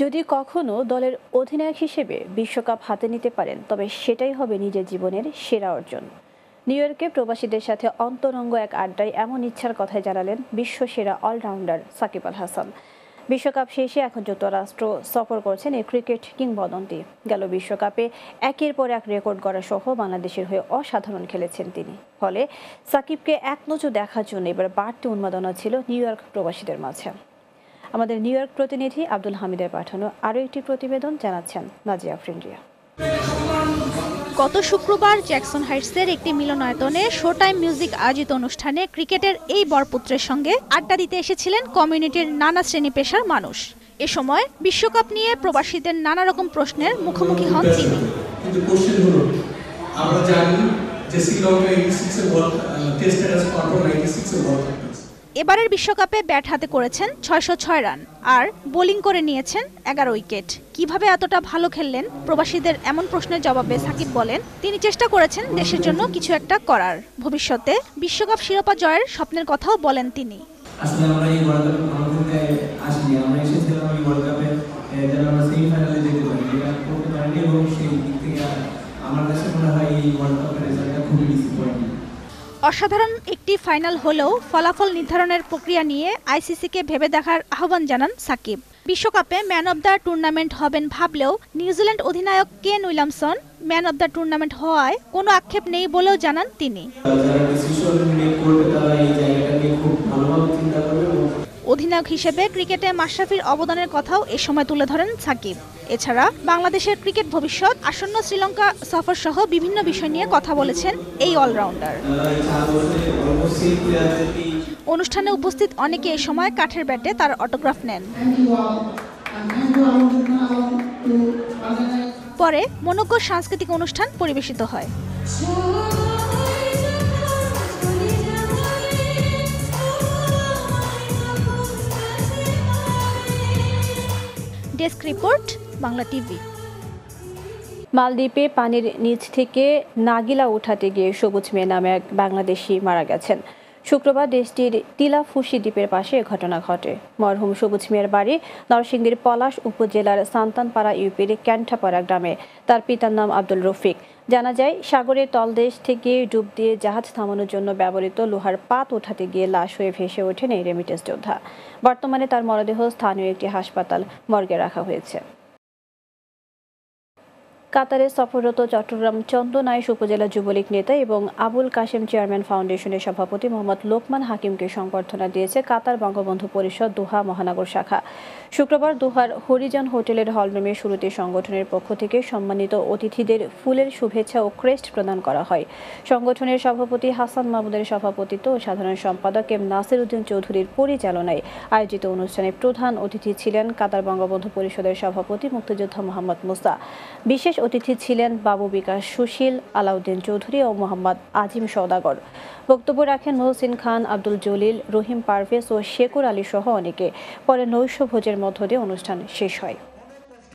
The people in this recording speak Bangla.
যদি কখনো দলের অধিনায়ক হিসেবে বিশ্বকাপ হাতে নিতে পারেন তবে সেটাই হবে নিজের জীবনের সেরা অর্জন নিউ ইয়র্কে প্রবাসীদের সাথে অন্তরঙ্গ এক আড্ডায় এমন ইচ্ছার কথা জানালেন বিশ্ব সেরা অলরাউন্ডার সাকিব আল হাসান বিশ্বকাপ শেষে এখন যুক্তরাষ্ট্র সফর করছেন এই ক্রিকেট কিংবদন্তি গেল বিশ্বকাপে একের পর এক রেকর্ড গড়া সহ বাংলাদেশের হয়ে অসাধারণ খেলেছেন তিনি ফলে সাকিবকে এক নজর দেখার জন্য এবার বাড়তি উন্মাদনা ছিল নিউ ইয়র্ক প্রবাসীদের মাঝে আমাদের নিউ ইয়র্ক প্রতিনিধি আব্দুল হামিদের পাঠানো আরও একটি প্রতিবেদন জানাচ্ছেন নাজিয়া ফ্রিন্ডিয়া গত শুক্রবার জ্যাকসন হাইটসের একটি মিলনায়তনে শো টাইম মিউজিক আয়োজিত অনুষ্ঠানে ক্রিকেটের এই বরপুত্রের সঙ্গে আড্ডা দিতে এসেছিলেন কমিউনিটির নানা শ্রেণী পেশার মানুষ এ সময় বিশ্বকাপ নিয়ে প্রবাসীদের নানা রকম প্রশ্নের মুখোমুখি হন তিনি আমরা জানি যে Sri Lanka eighty ball test control ninety ball এবারের বিশ্বকাপে ব্যাট হাতে করেছেন ছয়শো ছয় রান আর বোলিং করে নিয়েছেন এগারো উইকেট কিভাবে এতটা ভালো খেললেন প্রবাসীদের এমন প্রশ্নের জবাবে সাকিব বলেন তিনি চেষ্টা করেছেন দেশের জন্য কিছু একটা করার ভবিষ্যতে বিশ্বকাপ শিরোপা জয়ের স্বপ্নের কথাও বলেন তিনি আমার কাছে মনে হয় এই ওয়ার্ল্ড কাপের রেজাল্টটা খুবই ডিসঅ্যাপয়েন্টিং অসাধারণ একটি ফাইনাল হলেও ফলাফল নির্ধারণের প্রক্রিয়া নিয়ে আইসিসিকে ভেবে দেখার আহ্বান জানান সাকিব বিশ্বকাপে ম্যান অব দ্য টুর্নামেন্ট হবেন ভাবলেও নিউজিল্যান্ড অধিনায়ক Kane Williamson man of the tournament হওয়ায় কোনো আক্ষেপ নেই বলেও জানান তিনি অধিনায়ক হিসেবে ক্রিকেটে মাশরাফির অবদানের কথাও এ সময় তুলে ধরেন সাকিব এছাড়া বাংলাদেশের ক্রিকেট ভবিষ্যৎ আসন্ন শ্রীলঙ্কা সফর সহ বিভিন্ন বিষয় নিয়ে কথা বলেছেন এই অলরাউন্ডার অনুষ্ঠানে উপস্থিত অনেকে এ সময় কাঠের ব্যাটে তার অটোগ্রাফ নেন পরে মনোজ্ঞ সাংস্কৃতিক অনুষ্ঠান পরিবেশিত হয় ডেস্ক রিপোর্ট বাংলা টিভি মালদ্বীপে পানির নিচ থেকে নাগিলা উঠাতে গিয়ে সবুজ মেয়ে নামে এক বাংলাদেশি মারা গেছেন শুক্রবার দেশটির তিলাফুসি দ্বীপের পাশে ঘটনা ঘটে মরহুম সবুজ মিয়ার বাড়ি নরসিংদীর পলাশ উপজেলার সান্তানপাড়া ইউপির ক্যান্ঠাপাড়া গ্রামে তার পিতার নাম আব্দুল রফিক জানা যায় সাগরের তলদেশ থেকে ডুব দিয়ে জাহাজ থামানোর জন্য ব্যবহৃত লোহার পাত ওঠাতে গিয়ে লাশ হয়ে ভেসে ওঠেন এই রেমিটেন্স যোদ্ধা বর্তমানে তার মরদেহ স্থানীয় একটি হাসপাতাল মর্গে রাখা হয়েছে কাতারে সফররত চট্টগ্রাম চন্দনাইশ উপজেলা যুবলীগ নেতা এবং আবুল কাশেম চেয়ারম্যান ফাউন্ডেশনের সভাপতি মোহাম্মদ লোকমান হাকিমকে সংবর্ধনা দিয়েছে কাতার বঙ্গবন্ধু পরিষদ দোহা মহানগর শাখা শুক্রবার দোহার হরিজন হোটেলের হলরুমে শুরুতে সংগঠনের পক্ষ থেকে সম্মানিত অতিথিদের ফুলের শুভেচ্ছা ও ক্রেস্ট প্রদান করা হয় সংগঠনের সভাপতি হাসান মাহমুদের সভাপতিত্ব ও সাধারণ সম্পাদক এম নাসির উদ্দিন চৌধুরীর পরিচালনায় আয়োজিত অনুষ্ঠানে প্রধান অতিথি ছিলেন কাতার বঙ্গবন্ধু পরিষদের সভাপতি মুক্তিযোদ্ধা মোহাম্মদ মুসা বিশেষ অতিথি ছিলেন বাবু বিকাশ সুশীল আলাউদ্দিন চৌধুরী ও মোহাম্মদ আজিম সৌদাগর বক্তব্য রাখেন মহসিন খান আব্দুল জলিল রহিম পারভেজ ও শেকুর আলী সহ অনেকে পরে নৈশ ভোজের মধ্য দিয়ে অনুষ্ঠান শেষ হয়